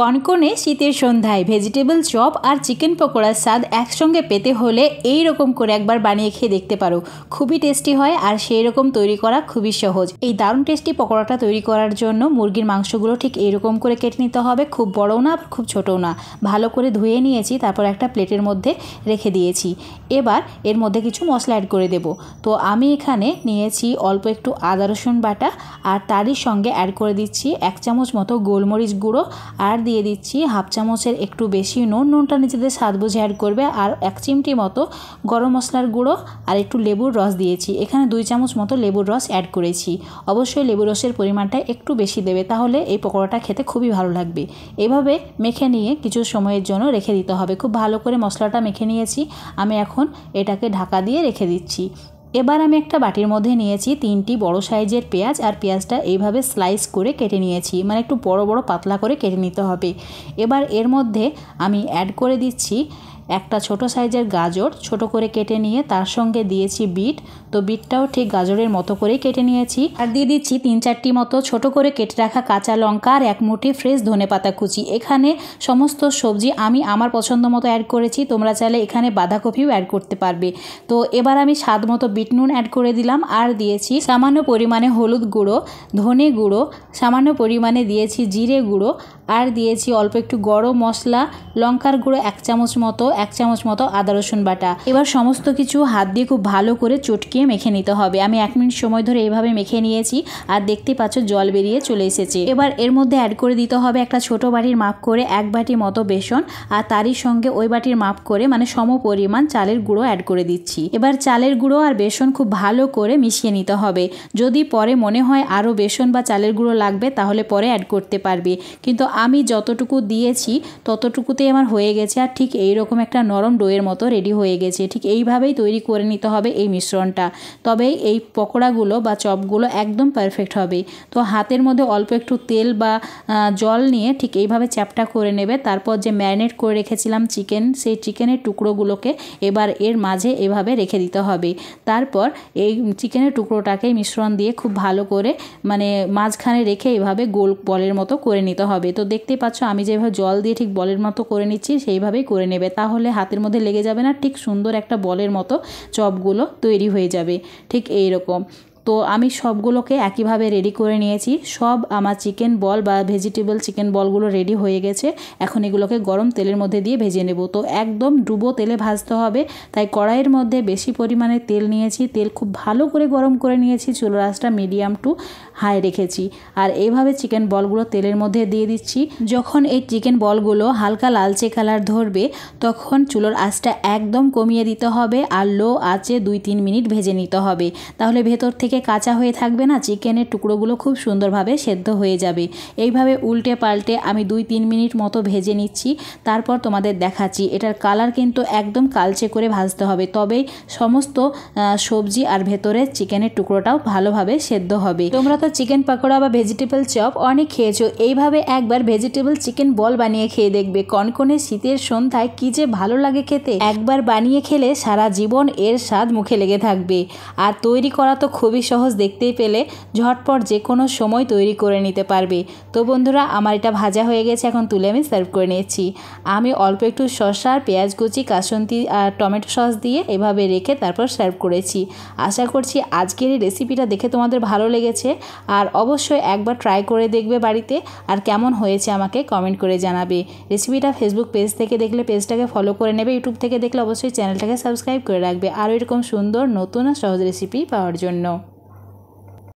কনকনে শীতের সন্ধ্যায় ভেজিটেবল চপ আর চিকেন পকোড়ার স্বাদ একসঙ্গে পেতে হলে এই রকম করে একবার বানিয়ে খেয়ে দেখতে পারো খুবই টেস্টি হয় আর সেই রকম তৈরি করা খুবই সহজ এই দারুণ টেস্টি পকোড়াটা তৈরি করার জন্য মুরগির মাংসগুলো ঠিক এইরকম করে কেটে নিতে হবে খুব বড়ও না খুব ছোটও না ভালো করে ধুয়ে নিয়েছি তারপর একটা প্লেটের মধ্যে রেখে দিয়েছি এবার এর মধ্যে কিছু মশলা অ্যাড করে দেব তো আমি এখানে নিয়েছি অল্প একটু আদা রসুন বাটা আর তারই সঙ্গে অ্যাড করে দিচ্ছি এক চামচ মতো গোলমরিচ গুঁড়ো আর দিয়ে দিচ্ছি হাফ চামচের একটু বেশি নুন নুনটা নিজেদের স্বাদ বুঝে অ্যাড করবে আর এক চিমটি মতো গরম মশলার গুঁড়ো আর একটু লেবুর রস দিয়েছি এখানে দুই চামচ মতো লেবুর রস অ্যাড করেছি অবশ্যই লেবুর রসের পরিমাণটা একটু বেশি দেবে তাহলে এই পকোড়াটা খেতে খুবই ভালো লাগবে এভাবে মেখে নিয়ে কিছু সময়ের জন্য রেখে দিতে হবে খুব ভালো করে মশলাটা মেখে নিয়েছি আমি এখন এটাকে ঢাকা দিয়ে রেখে দিচ্ছি এবার আমি একটা বাটির মধ্যে নিয়েছি তিনটি বড় সাইজের পেঁয়াজ আর পেঁয়াজটা এইভাবে স্লাইস করে কেটে নিয়েছি মানে একটু বড় বড় পাতলা করে কেটে নিতে হবে এবার এর মধ্যে আমি অ্যাড করে দিচ্ছি একটা ছোট সাইজের গাজর ছোট করে কেটে নিয়ে তার সঙ্গে দিয়েছি বিট তো বিটটাও ঠিক গাজরের মতো করেই কেটে নিয়েছি আর দিয়ে দিচ্ছি তিন চারটি মতো ছোট করে কেটে রাখা কাঁচা লঙ্কা আর এক মুঠি ফ্রেশ ধনে পাতা কুচি এখানে সমস্ত সবজি আমি আমার পছন্দ মতো অ্যাড করেছি তোমরা চাইলে এখানে বাঁধাকপিও অ্যাড করতে পারবে তো এবার আমি স্বাদ মতো বিট নুন অ্যাড করে দিলাম আর দিয়েছি সামান্য পরিমাণে হলুদ গুঁড়ো ধনে গুঁড়ো সামান্য পরিমাণে দিয়েছি জিরে গুঁড়ো আর দিয়েছি অল্প একটু গরম মশলা লঙ্কার গুঁড়ো এক চামচ মতো এক চামচ মতো আদা রসুন বাটা এবার সমস্ত কিছু হাত দিয়ে খুব ভালো করে চটকিয়ে মেখে নিতে হবে আমি এক মিনিট সময় ধরে এইভাবে মেখে নিয়েছি আর দেখতে পাচ্ছ জল বেরিয়ে চলে এসেছে এবার এর মধ্যে অ্যাড করে দিতে হবে একটা ছোট বাটির মাপ করে এক বাটি মতো বেসন আর তারই সঙ্গে ওই বাটির মাপ করে মানে সম পরিমাণ চালের গুঁড়ো অ্যাড করে দিচ্ছি এবার চালের গুঁড়ো আর বেসন খুব ভালো করে মিশিয়ে নিতে হবে যদি পরে মনে হয় আরও বেসন বা চালের গুঁড়ো লাগবে তাহলে পরে অ্যাড করতে পারবে কিন্তু আমি যতটুকু দিয়েছি ততটুকুতেই আমার হয়ে গেছে আর ঠিক এই রকম একটা নরম ডোয়ের মতো রেডি হয়ে গেছে ঠিক এইভাবেই তৈরি করে নিতে হবে এই মিশ্রণটা তবে এই পকোড়াগুলো বা চপগুলো একদম পারফেক্ট হবে তো হাতের মধ্যে অল্প একটু তেল বা জল নিয়ে ঠিক এইভাবে চ্যাপটা করে নেবে তারপর যে ম্যারিনেট করে রেখেছিলাম চিকেন সেই চিকেনের টুকরোগুলোকে এবার এর মাঝে এভাবে রেখে দিতে হবে তারপর এই চিকেনের টুকরোটাকে মিশ্রণ দিয়ে খুব ভালো করে মানে মাঝখানে রেখে এভাবে গোল বলের মতো করে নিতে হবে তো দেখতেই পাচ্ছ আমি যেভাবে জল দিয়ে ঠিক বলের মতো করে নিচ্ছি সেইভাবেই করে নেবে তাহলে হাতের মধ্যে লেগে যাবে না ঠিক সুন্দর একটা বলের মতো চপগুলো তৈরি হয়ে যাবে ঠিক এই রকম তো আমি সবগুলোকে একইভাবে রেডি করে নিয়েছি সব আমার চিকেন বল বা ভেজিটেবল চিকেন বলগুলো রেডি হয়ে গেছে এখন এগুলোকে গরম তেলের মধ্যে দিয়ে ভেজে নেব তো একদম ডুবো তেলে ভাজতে হবে তাই কড়াইয়ের মধ্যে বেশি পরিমাণে তেল নিয়েছি তেল খুব ভালো করে গরম করে নিয়েছি চুলো রাসটা মিডিয়াম টু হাই রেখেছি আর এইভাবে চিকেন বলগুলো তেলের মধ্যে দিয়ে দিচ্ছি যখন এই চিকেন বলগুলো হালকা লালচে কালার ধরবে তখন চুলোর আঁচটা একদম কমিয়ে দিতে হবে আর লো আঁচে দুই তিন মিনিট ভেজে নিতে হবে তাহলে ভেতর থেকে থেকে কাঁচা হয়ে থাকবে না চিকেনের টুকরোগুলো খুব সুন্দরভাবে সেদ্ধ হয়ে যাবে এইভাবে উল্টে পাল্টে আমি দুই তিন মিনিট মতো ভেজে নিচ্ছি তারপর তোমাদের দেখাচ্ছি এটার কালার কিন্তু একদম কালচে করে ভাজতে হবে তবেই সমস্ত সবজি আর ভেতরে চিকেনের টুকরোটাও ভালোভাবে সেদ্ধ হবে তোমরা তো চিকেন পাকোড়া বা ভেজিটেবল চপ অনেক খেয়েছো এইভাবে একবার ভেজিটেবল চিকেন বল বানিয়ে খেয়ে দেখবে কনকনে শীতের সন্ধ্যায় কি যে ভালো লাগে খেতে একবার বানিয়ে খেলে সারা জীবন এর স্বাদ মুখে লেগে থাকবে আর তৈরি করা তো খুবই সহজ দেখতেই পেলে ঝটপট যে কোনো সময় তৈরি করে নিতে পারবে তো বন্ধুরা আমার এটা ভাজা হয়ে গেছে এখন তুলে আমি সার্ভ করে নিয়েছি আমি অল্প একটু শসা আর পেঁয়াজ কুচি কাসন্তি আর টমেটো সস দিয়ে এভাবে রেখে তারপর সার্ভ করেছি আশা করছি আজকের এই রেসিপিটা দেখে তোমাদের ভালো লেগেছে আর অবশ্যই একবার ট্রাই করে দেখবে বাড়িতে আর কেমন হয়েছে আমাকে কমেন্ট করে জানাবে রেসিপিটা ফেসবুক পেজ থেকে দেখলে পেজটাকে ফলো করে নেবে ইউটিউব থেকে দেখলে অবশ্যই চ্যানেলটাকে সাবস্ক্রাইব করে রাখবে আরও এরকম সুন্দর নতুন আর সহজ রেসিপি পাওয়ার জন্য